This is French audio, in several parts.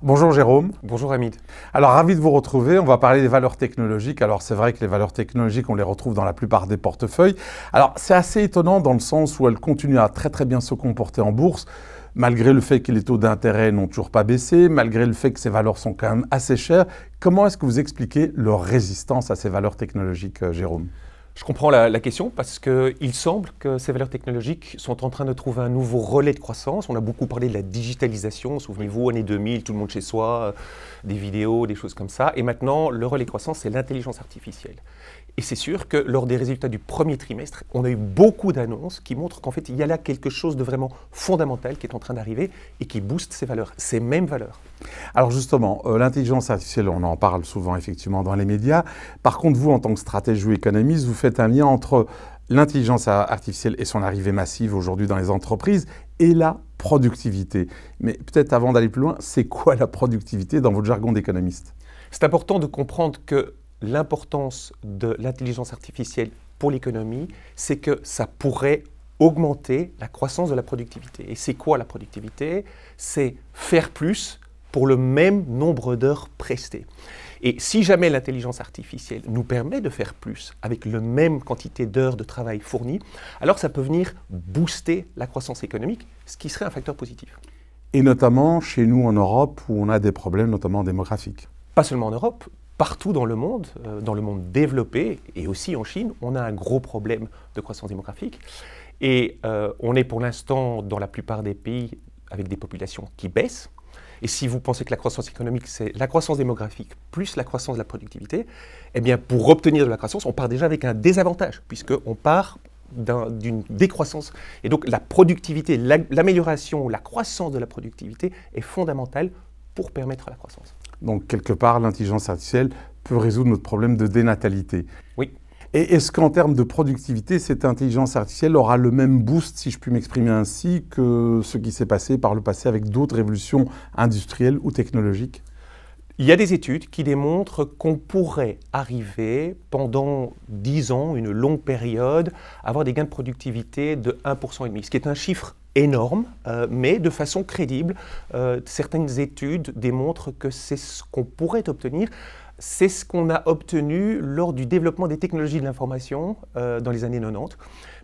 Bonjour Jérôme. Bonjour Hamid. Alors ravi de vous retrouver. On va parler des valeurs technologiques. Alors c'est vrai que les valeurs technologiques, on les retrouve dans la plupart des portefeuilles. Alors c'est assez étonnant dans le sens où elles continuent à très très bien se comporter en bourse malgré le fait que les taux d'intérêt n'ont toujours pas baissé, malgré le fait que ces valeurs sont quand même assez chères, comment est-ce que vous expliquez leur résistance à ces valeurs technologiques, euh, Jérôme je comprends la, question parce qu'il semble que ces valeurs technologiques sont en train de trouver un nouveau relais de croissance. On a beaucoup parlé de la digitalisation, souvenez-vous, années 2000, tout le monde chez soi, euh, des vidéos, des choses comme ça. Et maintenant, le relais de croissance, c'est l'intelligence artificielle. Et c'est sûr que lors des résultats du premier trimestre, on a eu beaucoup d'annonces qui montrent qu'en fait, il y a là quelque chose de vraiment fondamental qui est en train d'arriver et qui booste ces valeurs, ces mêmes valeurs. Alors justement, euh, l'intelligence artificielle, on en parle souvent effectivement dans les médias. Par contre, vous, en tant que stratège ou économiste, vous faites un lien entre l'intelligence artificielle et son arrivée massive aujourd'hui dans les entreprises et la productivité. Mais peut-être avant d'aller plus loin, c'est quoi la productivité dans votre jargon d'économiste C'est important de comprendre que l'importance de l'intelligence artificielle pour l'économie, c'est que ça pourrait augmenter la croissance de la productivité. Et c'est quoi la productivité C'est faire plus pour le même nombre d'heures prestées. Et si jamais l'intelligence artificielle nous permet de faire plus avec le même quantité d'heures de travail fournies, alors ça peut venir booster la croissance économique, ce qui serait un facteur positif. Et notamment chez nous en Europe où on a des problèmes notamment démographiques. Pas seulement en Europe, partout dans le monde, euh, dans le monde développé et aussi en Chine, on a un gros problème de croissance démographique. Et euh, on est pour l'instant dans la plupart des pays avec des populations qui baissent. Et si vous pensez que la croissance économique, c'est la croissance démographique plus la croissance de la productivité, eh bien pour obtenir de la croissance, on part déjà avec un désavantage, puisqu'on part d'une décroissance. Et donc la productivité, l'amélioration, la croissance de la productivité est fondamentale permettre la croissance. Donc quelque part, l'intelligence artificielle peut résoudre notre problème de dénatalité. Oui. Et est-ce qu'en termes de productivité, cette intelligence artificielle aura le même boost, si je puis m'exprimer ainsi, que ce qui s'est passé par le passé avec d'autres révolutions industrielles ou technologiques il y a des études qui démontrent qu'on pourrait arriver pendant 10 ans, une longue période, à avoir des gains de productivité de 1,5%, ce qui est un chiffre énorme, euh, mais de façon crédible. Euh, certaines études démontrent que c'est ce qu'on pourrait obtenir. C'est ce qu'on a obtenu lors du développement des technologies de l'information euh, dans les années 90,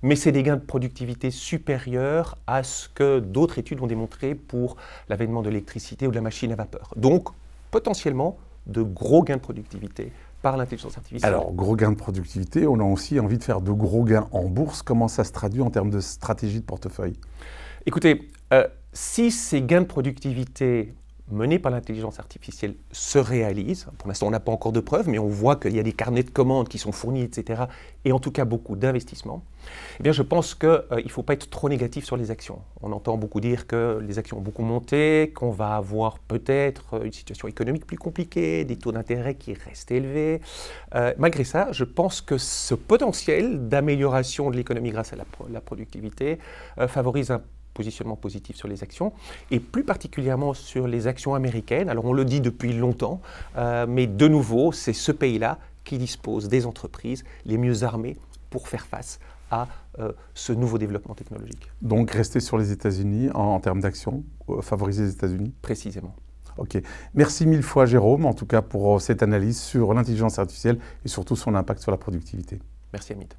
mais c'est des gains de productivité supérieurs à ce que d'autres études ont démontré pour l'avènement de l'électricité ou de la machine à vapeur. Donc, potentiellement, de gros gains de productivité par l'intelligence artificielle. Alors, gros gain de productivité, on a aussi envie de faire de gros gains en bourse. Comment ça se traduit en termes de stratégie de portefeuille Écoutez, euh, si ces gains de productivité menées par l'intelligence artificielle se réalise. Pour l'instant, on n'a pas encore de preuves, mais on voit qu'il y a des carnets de commandes qui sont fournis, etc. Et en tout cas, beaucoup d'investissements. Eh bien, je pense qu'il euh, ne faut pas être trop négatif sur les actions. On entend beaucoup dire que les actions ont beaucoup monté, qu'on va avoir peut-être euh, une situation économique plus compliquée, des taux d'intérêt qui restent élevés. Euh, malgré ça, je pense que ce potentiel d'amélioration de l'économie grâce à la, productivité favorise un positionnement positif sur les actions, et plus particulièrement sur les actions américaines. Alors on le dit depuis longtemps, euh, mais de nouveau, c'est ce pays-là qui dispose des entreprises les mieux armées pour faire face à euh, ce nouveau développement technologique. Donc rester sur les États-Unis en, termes d'actions, euh, favoriser les États-Unis Précisément. Ok. Merci mille fois Jérôme, en tout cas pour cette analyse sur l'intelligence artificielle et surtout son impact sur la productivité. Merci Hamid.